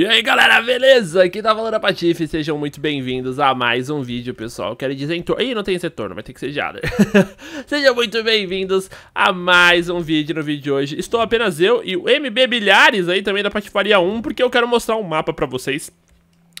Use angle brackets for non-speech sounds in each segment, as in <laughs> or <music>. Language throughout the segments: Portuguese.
E aí galera, beleza? Aqui tá falando a Patife, sejam muito bem-vindos a mais um vídeo, pessoal. Quero dizer entorno. Ih, não tem retorno, vai ter que ser já, né? <laughs> sejam muito bem-vindos a mais um vídeo no vídeo de hoje. Estou apenas eu e o MB Bilhares aí também da Patifaria 1, porque eu quero mostrar um mapa pra vocês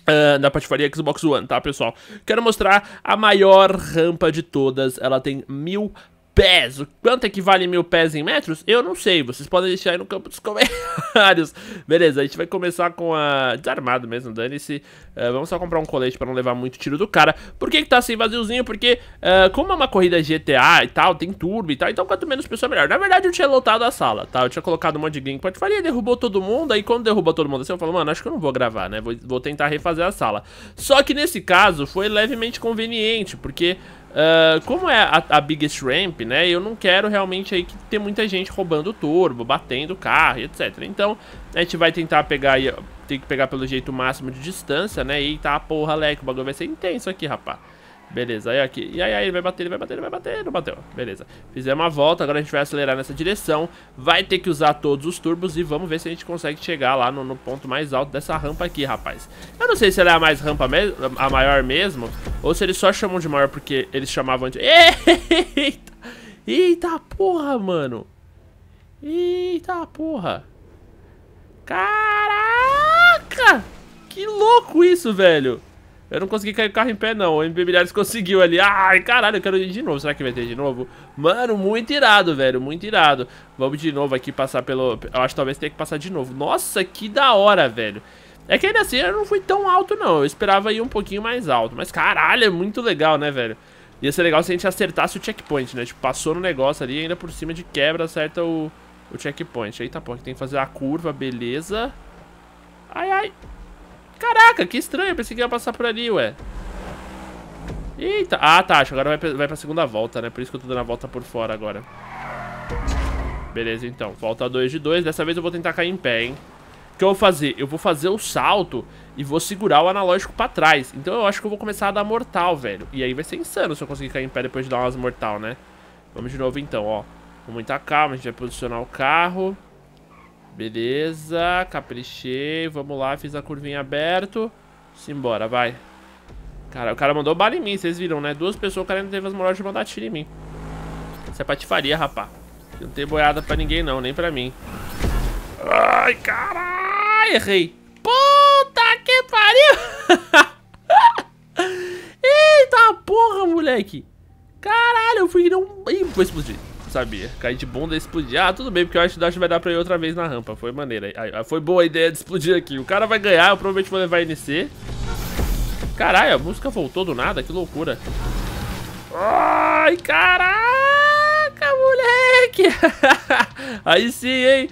Uh, da patifaria Xbox One, tá, pessoal? Quero mostrar a maior rampa de todas. Ela tem mil pés. O quanto equivale é mil pés em metros? Eu não sei. Vocês podem deixar aí no campo dos <laughs> comentários. Beleza, a gente vai começar com a... Desarmado mesmo, dane-se. Uh, vamos só comprar um colete pra não levar muito tiro do cara. Por que que tá assim vaziozinho? Porque uh, como é uma corrida GTA e tal, tem turbo e tal, então quanto menos pessoa melhor. Na verdade eu tinha lotado a sala, tá? Eu tinha colocado um monte de gringo patifaria, derrubou todo mundo. Aí quando derrubou todo mundo assim, eu falo, mano, acho que eu não vou gravar, né? Vou, vou tentar refazer a sala. Só que nesse caso foi levemente conveniente, porque... Uh, como é a, a, biggest ramp, né? Eu não quero realmente aí que ter muita gente roubando o turbo, batendo o carro, etc. Então, a gente vai tentar pegar aí, tem que pegar pelo jeito máximo de distância, né? Eita tá, porra, leque, o bagulho vai ser intenso aqui, rapaz. Beleza, aí aqui. E aí, aí, ele vai bater, ele vai bater, ele vai bater. Não bateu. Beleza. Fizemos uma volta, agora a gente vai acelerar nessa direção. Vai ter que usar todos os turbos e vamos ver se a gente consegue chegar lá no, no ponto mais alto dessa rampa aqui, rapaz. Eu não sei se ela é a mais rampa mesmo, a maior mesmo, ou se eles só chamam de maior porque eles chamavam de... <laughs> Eita! Eita porra, mano! Eita porra! Caraca! Que louco isso, velho! Eu não consegui cair o carro em pé, não. O MB Milhares conseguiu ali. Ai, caralho, eu quero ir de novo. Será que vai ter de novo? Mano, muito irado, velho. Muito irado. Vamos de novo aqui passar pelo... Eu acho que talvez tenha que passar de novo. Nossa, que da hora, velho. É que ainda assim eu não fui tão alto, não. Eu esperava ir um pouquinho mais alto. Mas, caralho, é muito legal, né, velho? Ia ser legal se a gente acertasse o checkpoint, né? Tipo, passou no negócio ali ainda por cima de quebra acerta o, o checkpoint. Eita, pô, tem que fazer a curva, beleza. Ai, ai. Caraca, que estranho. Eu pensei que ia passar por ali, ué. Eita. Ah, tá. Acho que agora vai pra, vai pra segunda volta, né? Por isso que eu tô dando a volta por fora agora. Beleza, então. Falta 2 de 2. Dessa vez eu vou tentar cair em pé, hein? O que eu vou fazer? Eu vou fazer o salto e vou segurar o analógico pra trás. Então eu acho que eu vou começar a dar mortal, velho. E aí vai ser insano se eu conseguir cair em pé depois de dar umas mortal, né? Vamos de novo, então, ó. Com muita calma, a gente vai posicionar o carro... Beleza, caprichei. Vamos lá, fiz a curvinha aberto. Simbora, vai. Cara, o cara mandou bala em mim, vocês viram, né? Duas pessoas, o cara ainda teve as moral de mandar tiro em mim. Isso é patifaria, rapá. Não tem boiada pra ninguém, não. Nem pra mim. Ai, caralho! Errei. Puta que pariu! <laughs> Eita porra, moleque! Caralho, eu fui não... Ih, vou explodir sabia? Cair de bunda e explodir. Ah, tudo bem, porque eu acho que vai dar pra ir outra vez na rampa. Foi maneira. Foi boa a ideia de explodir aqui. O cara vai ganhar, eu provavelmente vou levar NC. Caralho, a música voltou do nada, que loucura. Ai, caraca, moleque! <laughs> Aí sim, hein?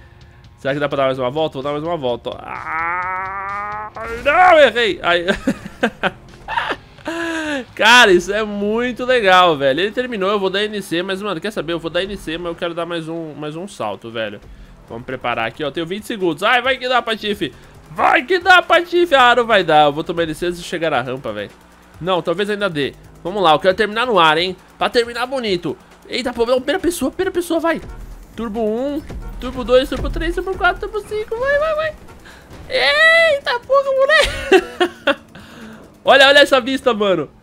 Será que dá pra dar mais uma volta? Vou dar mais uma volta. Ah, não, errei! Aí... <laughs> Cara, isso é muito legal, velho. Ele terminou, eu vou dar NC, mas, mano, quer saber? Eu vou dar NC, mas eu quero dar mais um, mais um salto, velho. Vamos preparar aqui, ó. Tenho 20 segundos. Ai, vai que dá, Patife. Vai que dá, Patife. Ah, não vai dar. Eu vou tomar NC antes de chegar à rampa, velho. Não, talvez ainda dê. Vamos lá, eu quero terminar no ar, hein. Pra terminar bonito. Eita, pô, primeira pessoa, primeira pessoa, vai. Turbo 1, Turbo 2, Turbo 3, Turbo 4, Turbo 5. Vai, vai, vai. Eita, porra, moleque. <laughs> olha, olha essa vista, mano.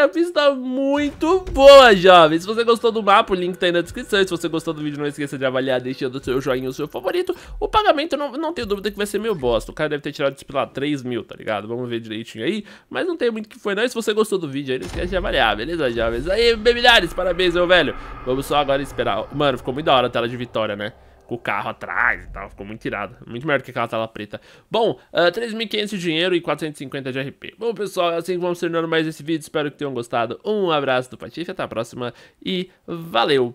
A pista muito boa, jovem. Se você gostou do mapa, o link tá aí na descrição. Se você gostou do vídeo, não esqueça de avaliar, deixando o seu joinha, o seu favorito. O pagamento, não, não tenho dúvida que vai ser meio bosta. O cara deve ter tirado, de tipo, lá, 3 mil, tá ligado? Vamos ver direitinho aí. Mas não tem muito que foi, não. E se você gostou do vídeo aí, não esquece de avaliar, beleza, jovens? Aí, bebilhares, parabéns, meu velho. Vamos só agora esperar. Mano, ficou muito da hora a tela de vitória, né? com o carro atrás e tal. Ficou muito irado Muito melhor que aquela tela preta. Bom, uh, ah, 3.500 de dinheiro e 450 de RP. Bom, pessoal, é assim que vamos terminando mais esse vídeo. Espero que tenham gostado. Um abraço do Patife, até a próxima e valeu!